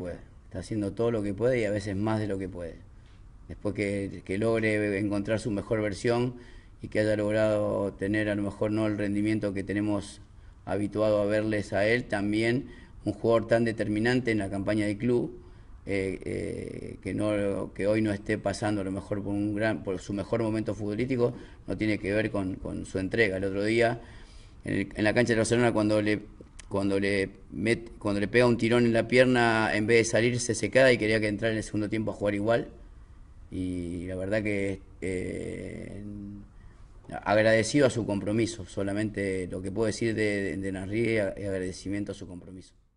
puede. Está haciendo todo lo que puede y a veces más de lo que puede. Después que, logre encontrar su mejor versión y que haya logrado tener a lo mejor no el rendimiento que tenemos habituado a verles a él, también un jugador tan determinante en la campaña del club, eh, eh, que, no, que hoy no esté pasando a lo mejor por, un gran, por su mejor momento futbolístico, no tiene que ver con, con su entrega. El otro día, en, en la cancha de Barcelona, cuando le cuando le, met, cuando le pega un tirón en la pierna, en vez de salirse, se queda y quería que entrara en el segundo tiempo a jugar igual. Y la verdad que eh, agradecido a su compromiso, solamente lo que puedo decir de, de, es agradecimiento a su compromiso.